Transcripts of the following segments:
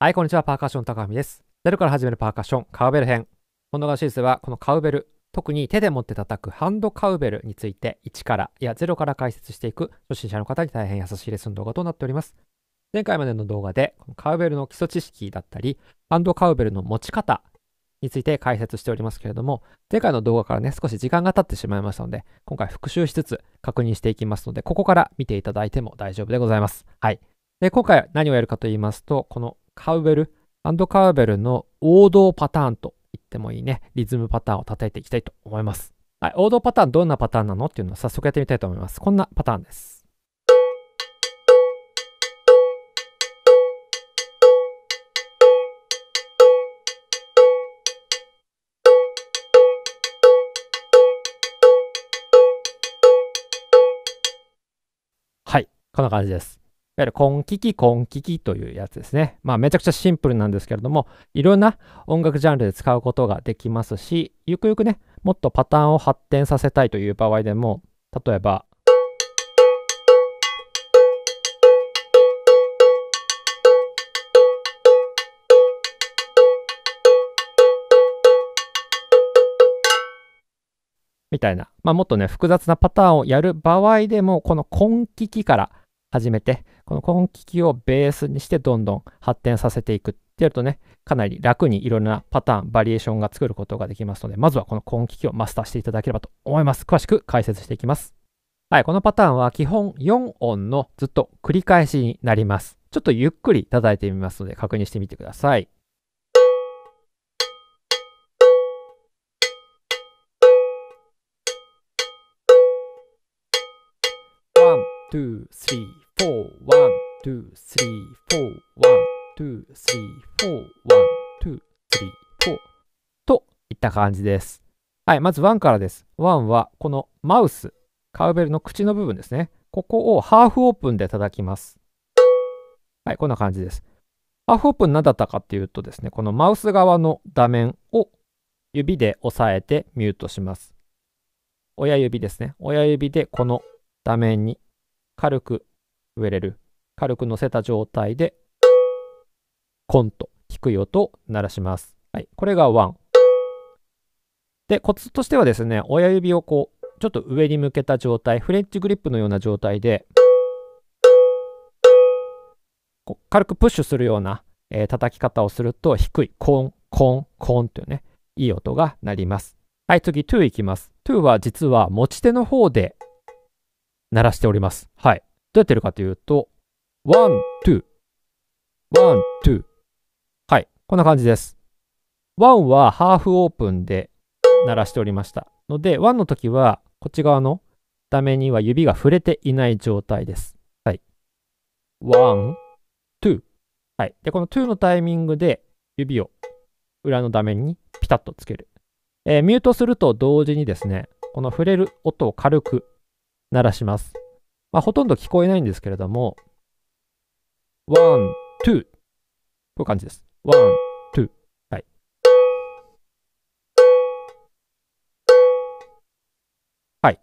はい、こんにちは。パーカッション高見です。ゼロから始めるパーカッション、カウベル編。本土川シリーズは、このカウベル、特に手で持って叩くハンドカウベルについて、1からいや0から解説していく、初心者の方に大変優しいレッスン動画となっております。前回までの動画で、カウベルの基礎知識だったり、ハンドカウベルの持ち方について解説しておりますけれども、前回の動画からね、少し時間が経ってしまいましたので、今回復習しつつ確認していきますので、ここから見ていただいても大丈夫でございます。はい。で、今回何をやるかと言いますと、このカウベルカウベルの王道パターンと言ってもいいね、リズムパターンを叩いていきたいと思います。はい、王道パターンどんなパターンなのっていうのを早速やってみたいと思います。こんなパターンです。はい、こんな感じです。わゆるコンキキコンキキというやつですね。まあめちゃくちゃシンプルなんですけれども、いろんな音楽ジャンルで使うことができますし、ゆくゆくね、もっとパターンを発展させたいという場合でも、例えば、みたいな、まあ、もっとね、複雑なパターンをやる場合でも、このンキキから始めて、この根気機をベースにしてどんどん発展させていくってやるとね、かなり楽にいろんなパターン、バリエーションが作ることができますので、まずはこの根気機をマスターしていただければと思います。詳しく解説していきます。はい、このパターンは基本4音のずっと繰り返しになります。ちょっとゆっくり叩いてみますので確認してみてください。two, three, four, one, two, three, four, one, two, three, four, one, two, three, four といった感じです。はい、まず1からです。1はこのマウス、カウベルの口の部分ですね。ここをハーフオープンで叩きます。はい、こんな感じです。ハーフオープン何だったかっていうとですね、このマウス側の座面を指で押さえてミュートします。親指ですね。親指でこの画面に軽く植えれる軽く乗せた状態でコンと低い音を鳴らします。はい、これが1。で、コツとしてはですね、親指をこう、ちょっと上に向けた状態、フレンチグリップのような状態で、こう軽くプッシュするような、えー、叩き方をすると、低い、コン、コン、コンというね、いい音が鳴ります。はい、次、2いきます。2は実は持ち手の方で鳴らしております。はい。どうやってるかというと、ワン、ツー。ワン、ツー。はい。こんな感じです。ワンはハーフオープンで鳴らしておりました。ので、ワンの時は、こっち側のダメには指が触れていない状態です。はい。ワン、ツー。はい。で、このツーのタイミングで指を裏のダメにピタッとつける。えー、ミュートすると同時にですね、この触れる音を軽く鳴らします。まあ、ほとんど聞こえないんですけれども、ワン、ツー。こういう感じです。ワン、ツー。はい。はい。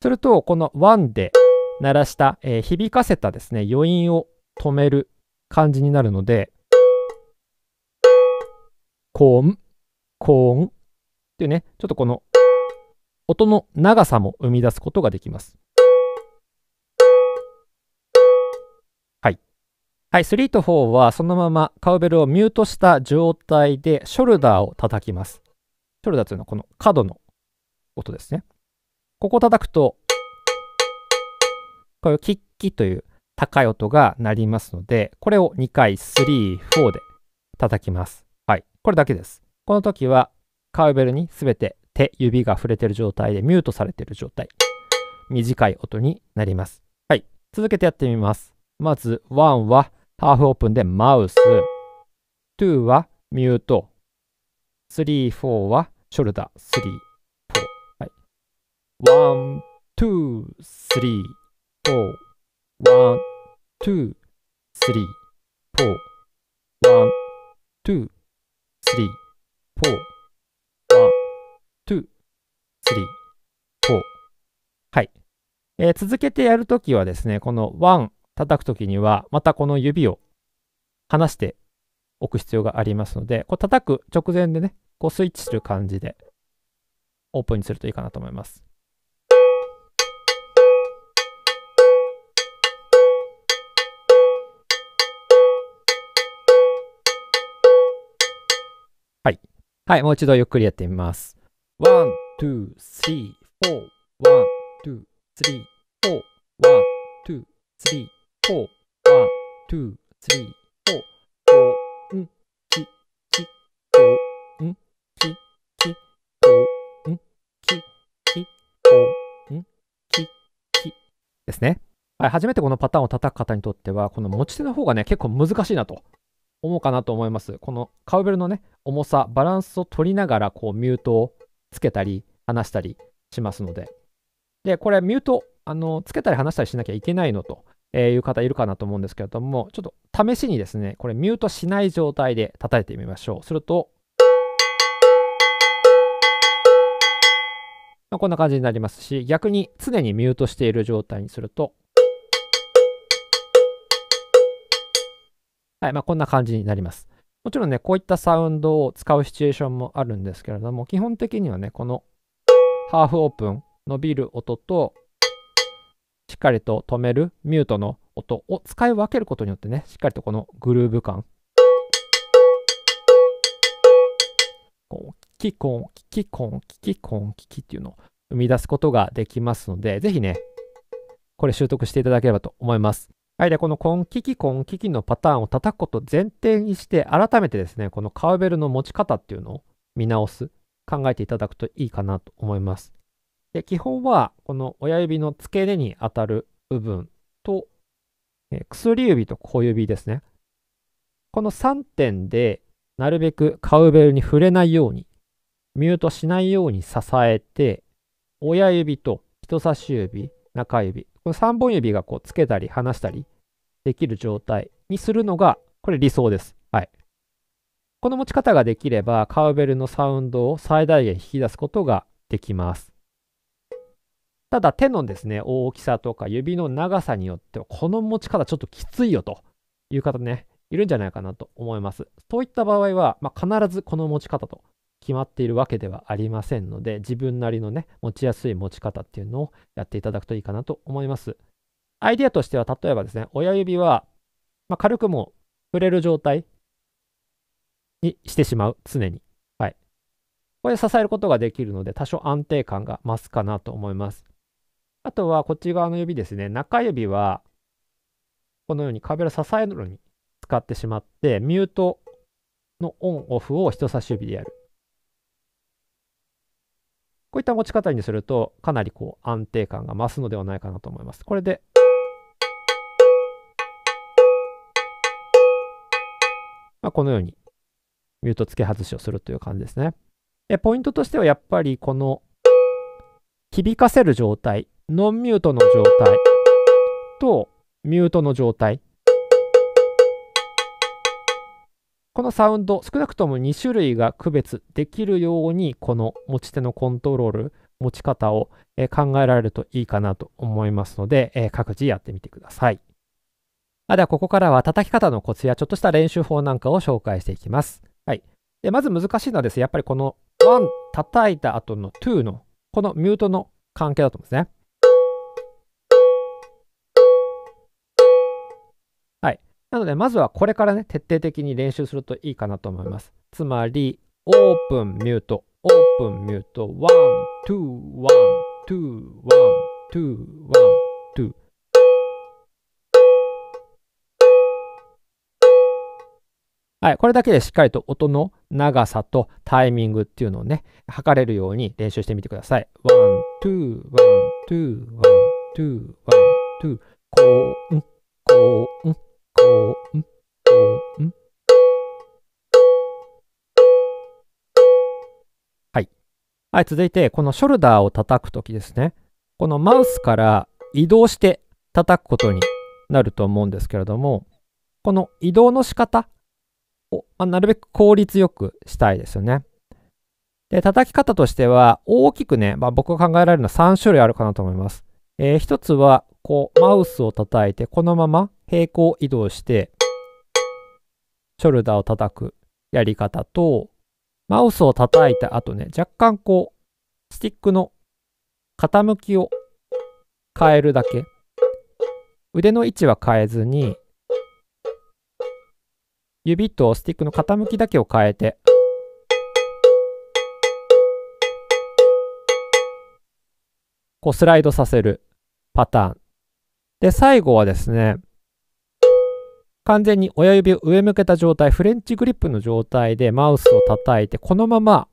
すると、このワンで鳴らした、えー、響かせたですね、余韻を止める感じになるので、コーン、コーンっていうね、ちょっとこの音の長さも生み出すことができます。はい。はい、3と4はそのままカウベルをミュートした状態でショルダーを叩きます。ショルダーというのはこの角の音ですね。ここを叩くと、こういうキッキという高い音が鳴りますので、これを2回、3、4で叩きます。はい。これだけです。この時はカウベルにすべて手、指が触れてる状態でミュートされてる状態。短い音になります。はい。続けてやってみます。まず、1はハーフオープンでマウス。2はミュート。3、4はショルダー。3、4。はい。1、2、3、4。1、2、3、4。1、2、3、4。2、3、4。はい。えー、続けてやるときはですね、この1叩くときには、またこの指を離しておく必要がありますので、こう叩く直前でね、こうスイッチする感じで、オープンにするといいかなと思います。はい。はい、もう一度ゆっくりやってみます。One, two, three, four. One, two, three, four. One, two, three, four. One, two, three, four. ん、き、き、五、ん、き、き、五、ん、き、き、ん、き、き。ですね。はい、初めてこのパターンを叩く方にとっては、この持ち手の方がね、結構難しいなと思うかなと思います。このカウベルのね、重さ、バランスを取りながら、こう、ミュートをつけたり、話したりしますので。で、これ、ミュート、あの、つけたり話したりしなきゃいけないのという方いるかなと思うんですけれども、ちょっと試しにですね、これ、ミュートしない状態で叩いてみましょう。すると、まあ、こんな感じになりますし、逆に常にミュートしている状態にすると、はい、まあ、こんな感じになります。もちろんね、こういったサウンドを使うシチュエーションもあるんですけれども、基本的にはね、このハーフオープン、伸びる音と、しっかりと止めるミュートの音を使い分けることによってね、しっかりとこのグルーヴ感、こうキキコン、キキコン、キキコン、キキっていうのを生み出すことができますので、ぜひね、これ習得していただければと思います。はい。で、このキキ機、ンキ機のパターンを叩くことを前提にして、改めてですね、このカウベルの持ち方っていうのを見直す、考えていただくといいかなと思います。で、基本は、この親指の付け根に当たる部分と、え薬指と小指ですね。この3点で、なるべくカウベルに触れないように、ミュートしないように支えて、親指と人差し指、中指、この3本指がこうつけたり離したりできる状態にするのが、これ理想です。はい。この持ち方ができれば、カウベルのサウンドを最大限引き出すことができます。ただ手のですね、大きさとか指の長さによっては、この持ち方ちょっときついよという方ね、いるんじゃないかなと思います。そういった場合は、まあ、必ずこの持ち方と決まっているわけではありませんので、自分なりのね、持ちやすい持ち方っていうのをやっていただくといいかなと思います。アイディアとしては、例えばですね、親指は、まあ、軽くも触れる状態にしてしまう、常に。はい。これで支えることができるので、多少安定感が増すかなと思います。あとは、こっち側の指ですね、中指は、このように壁を支えるのに使ってしまって、ミュートのオンオフを人差し指でやる。こういった持ち方にすると、かなりこう安定感が増すのではないかなと思います。これで。まあ、このように、ミュート付け外しをするという感じですね。えポイントとしては、やっぱりこの、響かせる状態、ノンミュートの状態と、ミュートの状態このサウンド少なくとも2種類が区別できるようにこの持ち手のコントロール持ち方を考えられるといいかなと思いますので各自やってみてください。あではここからは叩き方のコツやちょっとした練習法なんかを紹介していきます。はい、でまず難しいのはですねやっぱりこの1叩いた後の2のこのミュートの関係だと思うんですね。なので、まずはこれからね、徹底的に練習するといいかなと思います。つまり、オープン、ミュート、オープン、ミュート、ワン、ツー、ワン、ツー、ワン、ツー、ワン、ツー。はい、これだけでしっかりと音の長さとタイミングっていうのをね、測れるように練習してみてください。ワン、ツー、ワン、ツー、ワン、ツー、ワン、ツー。こう、ん、こう、ん。んはい。はい、続いて、このショルダーを叩くときですね。このマウスから移動して叩くことになると思うんですけれども、この移動の仕方を、まあ、なるべく効率よくしたいですよね。で、叩き方としては、大きくね、まあ、僕が考えられるのは3種類あるかなと思います。えー、一つは、こう、マウスを叩いて、このまま平行移動してショルダーを叩くやり方とマウスを叩いた後ね若干こうスティックの傾きを変えるだけ腕の位置は変えずに指とスティックの傾きだけを変えてこうスライドさせるパターンで最後はですね完全に親指を上向けた状態、フレンチグリップの状態でマウスを叩いて、このまま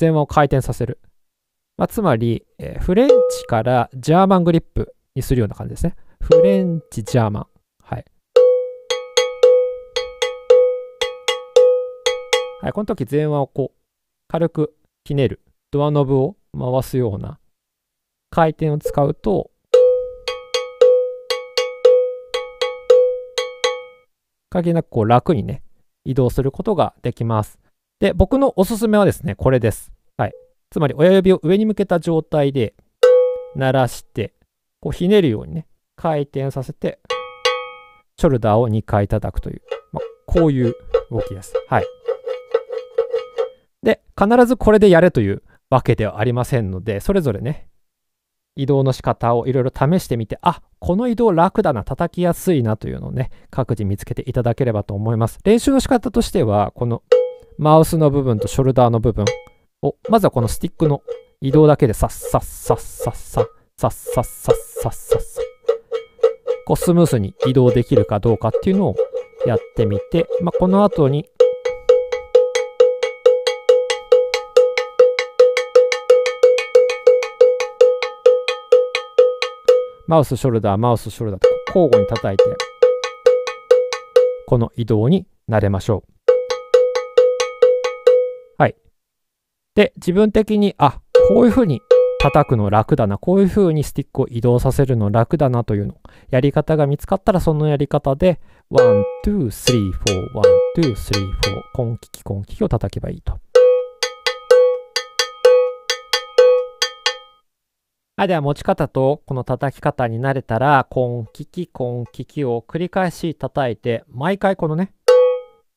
前腕を回転させる。まあ、つまり、えー、フレンチからジャーマングリップにするような感じですね。フレンチ、ジャーマン。はい。はい、この時前腕をこう、軽くひねる。ドアノブを回すような回転を使うと、限りなくこう楽にね、移動することができます。で、僕のおすすめはですね、これです。はい。つまり親指を上に向けた状態で鳴らして、こうひねるようにね、回転させて、ショルダーを2回叩くという、まあ、こういう動きです。はい。で、必ずこれでやれというわけではありませんので、それぞれね、移動の仕方をいろいろ試してみて、あ、この移動楽だな、叩きやすいなというのをね、各自見つけていただければと思います。練習の仕方としては、このマウスの部分とショルダーの部分を、まずはこのスティックの移動だけでさっさっさっさっさ、さっさっさっさっさっさ、こうスムースに移動できるかどうかっていうのをやってみて、まあ、この後にマウスショルダー、マウスショルダーと交互に叩いて、この移動に慣れましょう。はい。で、自分的に、あ、こういうふうに叩くの楽だな、こういうふうにスティックを移動させるの楽だなというの、やり方が見つかったらそのやり方で、1、2、3、4、1、2、3、4、コンキキを叩けばいいと。はい、では持ち方とこの叩き方に慣れたら、コンキキ、コンキキを繰り返し叩いて、毎回このね、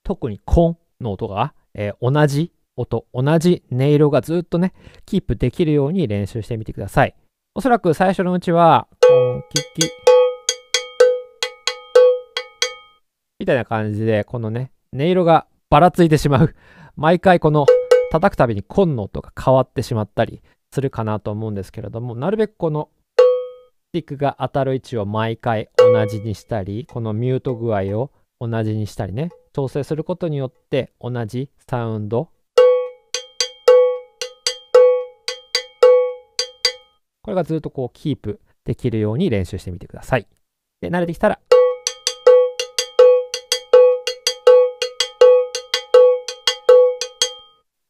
特にコンの音が、えー、同じ音、同じ音色がずっとね、キープできるように練習してみてください。おそらく最初のうちは、コンキキ、みたいな感じで、このね、音色がばらついてしまう。毎回この叩くたびにコンの音が変わってしまったり、するかなと思うんですけれどもなるべくこのスティックが当たる位置を毎回同じにしたりこのミュート具合を同じにしたりね調整することによって同じサウンドこれがずっとこうキープできるように練習してみてください。で慣れてきたら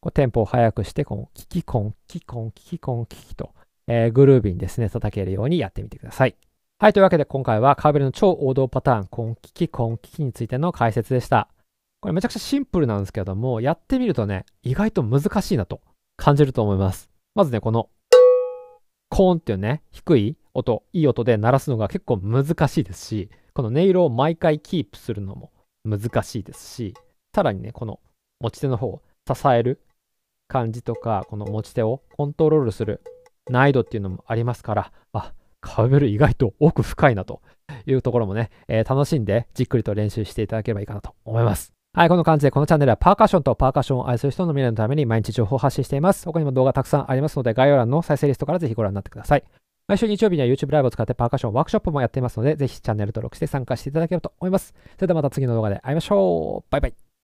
こうテンポを速くして、このキキコン、キキコン、キキコン、キキと、えー、グルービーにですね、叩けるようにやってみてください。はい、というわけで今回はカーベルの超王道パターン、コンキキ、コンキキについての解説でした。これめちゃくちゃシンプルなんですけども、やってみるとね、意外と難しいなと感じると思います。まずね、この、コーンっていうね、低い音、いい音で鳴らすのが結構難しいですし、この音色を毎回キープするのも難しいですし、さらにね、この持ち手の方を支える感じとか、この持ち手をコントロールする難易度っていうのもありますから、あ、カーベル意外と奥深いなというところもね、えー、楽しんでじっくりと練習していただければいいかなと思います。はい、この感じでこのチャンネルはパーカッションとパーカッションを愛する人の未来のために毎日情報を発信しています。他にも動画たくさんありますので、概要欄の再生リストからぜひご覧になってください。毎週日曜日には YouTube ライブを使ってパーカッションワークショップもやっていますので、ぜひチャンネル登録して参加していただければと思います。それではまた次の動画で会いましょう。バイバイ。